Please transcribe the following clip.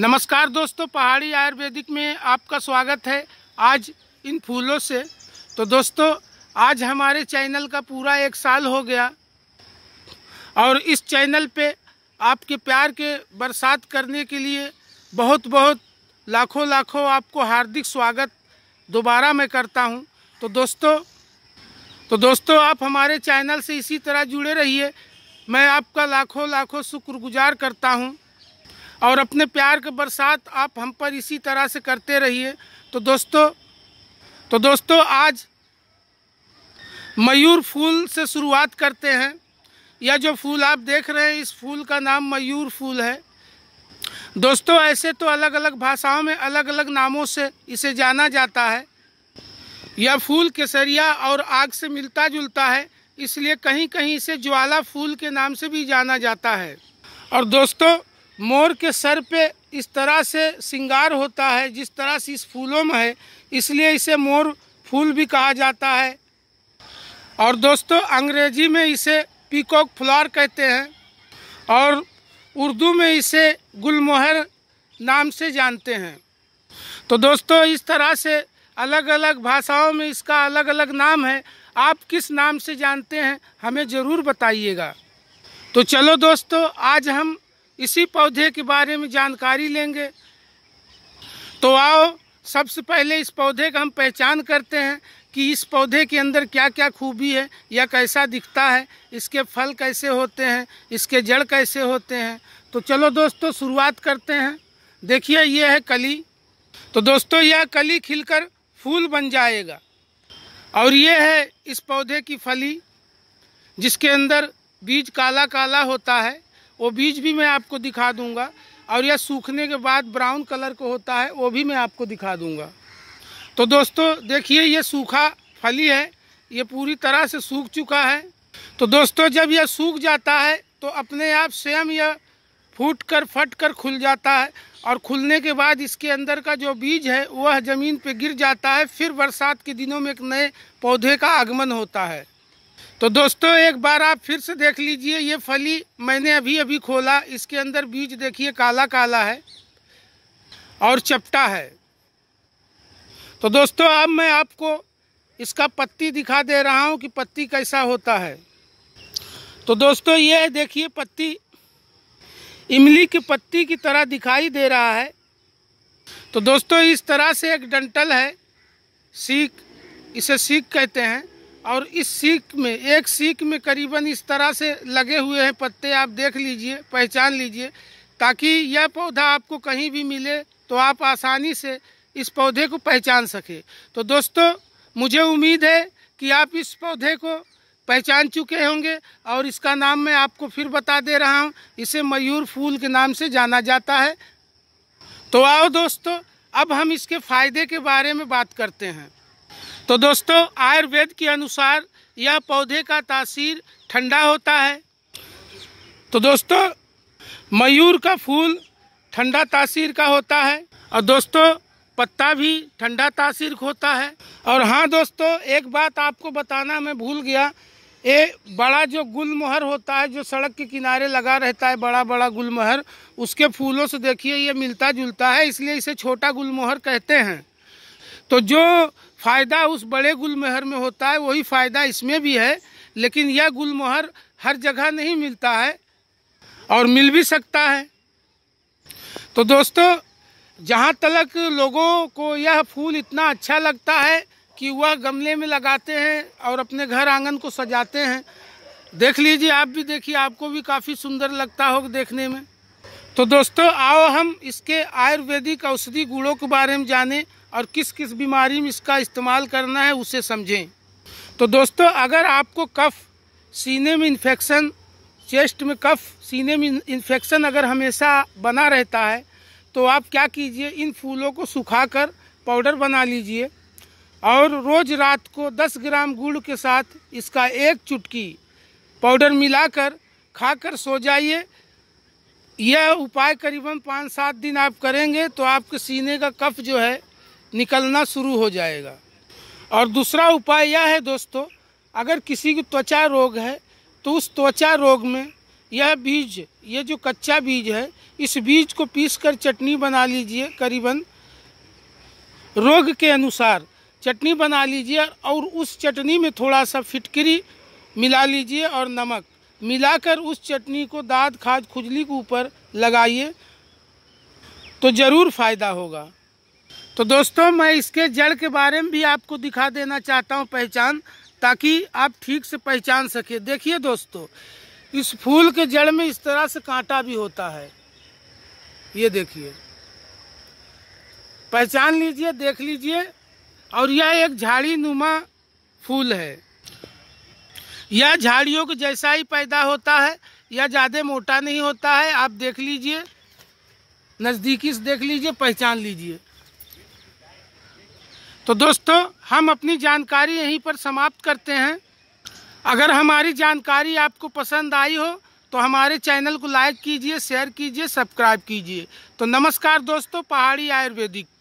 नमस्कार दोस्तों पहाड़ी आयुर्वेदिक में आपका स्वागत है आज इन फूलों से तो दोस्तों आज हमारे चैनल का पूरा एक साल हो गया और इस चैनल पे आपके प्यार के बरसात करने के लिए बहुत बहुत लाखों लाखों आपको हार्दिक स्वागत दोबारा मैं करता हूं तो दोस्तों तो दोस्तों आप हमारे चैनल से इसी तरह जुड़े रहिए मैं आपका लाखों लाखों शुक्रगुजार करता हूँ और अपने प्यार के बरसात आप हम पर इसी तरह से करते रहिए तो दोस्तों तो दोस्तों आज मयूर फूल से शुरुआत करते हैं यह जो फूल आप देख रहे हैं इस फूल का नाम मयूर फूल है दोस्तों ऐसे तो अलग अलग भाषाओं में अलग अलग नामों से इसे जाना जाता है यह फूल केसरिया और आग से मिलता जुलता है इसलिए कहीं कहीं इसे ज्वाला फूल के नाम से भी जाना जाता है और दोस्तों मोर के सर पे इस तरह से सिंगार होता है जिस तरह से इस फूलों में है इसलिए इसे मोर फूल भी कहा जाता है और दोस्तों अंग्रेजी में इसे पीकॉक फ्लावर कहते हैं और उर्दू में इसे गुलमोहर नाम से जानते हैं तो दोस्तों इस तरह से अलग अलग भाषाओं में इसका अलग अलग नाम है आप किस नाम से जानते हैं हमें ज़रूर बताइएगा तो चलो दोस्तों आज हम इसी पौधे के बारे में जानकारी लेंगे तो आओ सबसे पहले इस पौधे का हम पहचान करते हैं कि इस पौधे के अंदर क्या क्या खूबी है या कैसा दिखता है इसके फल कैसे होते हैं इसके जड़ कैसे होते हैं तो चलो दोस्तों शुरुआत करते हैं देखिए ये है कली तो दोस्तों यह कली खिलकर फूल बन जाएगा और ये है इस पौधे की फली जिसके अंदर बीज काला काला होता है वो बीज भी मैं आपको दिखा दूंगा और यह सूखने के बाद ब्राउन कलर को होता है वो भी मैं आपको दिखा दूंगा तो दोस्तों देखिए ये सूखा फली है ये पूरी तरह से सूख चुका है तो दोस्तों जब यह सूख जाता है तो अपने आप स्वयं यह फूट कर फट कर खुल जाता है और खुलने के बाद इसके अंदर का जो बीज है वह ज़मीन पर गिर जाता है फिर बरसात के दिनों में एक नए पौधे का आगमन होता है तो दोस्तों एक बार आप फिर से देख लीजिए ये फली मैंने अभी अभी खोला इसके अंदर बीज देखिए काला काला है और चपटा है तो दोस्तों अब मैं आपको इसका पत्ती दिखा दे रहा हूँ कि पत्ती कैसा होता है तो दोस्तों ये देखिए पत्ती इमली की पत्ती की तरह दिखाई दे रहा है तो दोस्तों इस तरह से एक डंटल है सीख इसे सीख कहते हैं और इस सीख में एक सीख में करीबन इस तरह से लगे हुए हैं पत्ते आप देख लीजिए पहचान लीजिए ताकि यह पौधा आपको कहीं भी मिले तो आप आसानी से इस पौधे को पहचान सके तो दोस्तों मुझे उम्मीद है कि आप इस पौधे को पहचान चुके होंगे और इसका नाम मैं आपको फिर बता दे रहा हूँ इसे मयूर फूल के नाम से जाना जाता है तो आओ दोस्तों अब हम इसके फ़ायदे के बारे में बात करते हैं तो दोस्तों आयुर्वेद के अनुसार यह पौधे का तासीर ठंडा होता है तो दोस्तों मयूर का फूल ठंडा तासीर का होता है और दोस्तों पत्ता भी ठंडा तासीर होता है और हाँ दोस्तों एक बात आपको बताना मैं भूल गया ये बड़ा जो गुलमोहर होता है जो सड़क के किनारे लगा रहता है बड़ा बड़ा गुलमोहर उसके फूलों से देखिए ये मिलता जुलता है इसलिए इसे छोटा गुलमोहर कहते हैं तो जो फ़ायदा उस बड़े गुलमोहर में होता है वही फ़ायदा इसमें भी है लेकिन यह गुलमोहर हर जगह नहीं मिलता है और मिल भी सकता है तो दोस्तों जहाँ तक लोगों को यह फूल इतना अच्छा लगता है कि वह गमले में लगाते हैं और अपने घर आंगन को सजाते हैं देख लीजिए आप भी देखिए आपको भी काफ़ी सुंदर लगता होगा देखने में तो दोस्तों आओ हम इसके आयुर्वेदिक औषधि गुड़ों के बारे में जानें और किस किस बीमारी में इसका इस्तेमाल करना है उसे समझें तो दोस्तों अगर आपको कफ सीने में इन्फेक्शन चेस्ट में कफ सीने में इन्फेक्शन अगर हमेशा बना रहता है तो आप क्या कीजिए इन फूलों को सुखा कर पाउडर बना लीजिए और रोज़ रात को 10 ग्राम गुड़ के साथ इसका एक चुटकी पाउडर मिलाकर खाकर सो जाइए यह उपाय करीबन पाँच सात दिन आप करेंगे तो आपके सीने का कफ जो है निकलना शुरू हो जाएगा और दूसरा उपाय यह है दोस्तों अगर किसी को त्वचा रोग है तो उस त्वचा रोग में यह बीज ये जो कच्चा बीज है इस बीज को पीस कर चटनी बना लीजिए करीबन रोग के अनुसार चटनी बना लीजिए और उस चटनी में थोड़ा सा फिटकरी मिला लीजिए और नमक मिलाकर उस चटनी को दाद खाद खुजली के ऊपर लगाइए तो ज़रूर फ़ायदा होगा तो दोस्तों मैं इसके जड़ के बारे में भी आपको दिखा देना चाहता हूँ पहचान ताकि आप ठीक से पहचान सके देखिए दोस्तों इस फूल के जड़ में इस तरह से कांटा भी होता है ये देखिए पहचान लीजिए देख लीजिए और यह एक झाड़ी नुमा फूल है यह झाड़ियों के जैसा ही पैदा होता है यह ज़्यादा मोटा नहीं होता है आप देख लीजिए नज़दीकी से देख लीजिए पहचान लीजिए तो दोस्तों हम अपनी जानकारी यहीं पर समाप्त करते हैं अगर हमारी जानकारी आपको पसंद आई हो तो हमारे चैनल को लाइक कीजिए शेयर कीजिए सब्सक्राइब कीजिए तो नमस्कार दोस्तों पहाड़ी आयुर्वेदिक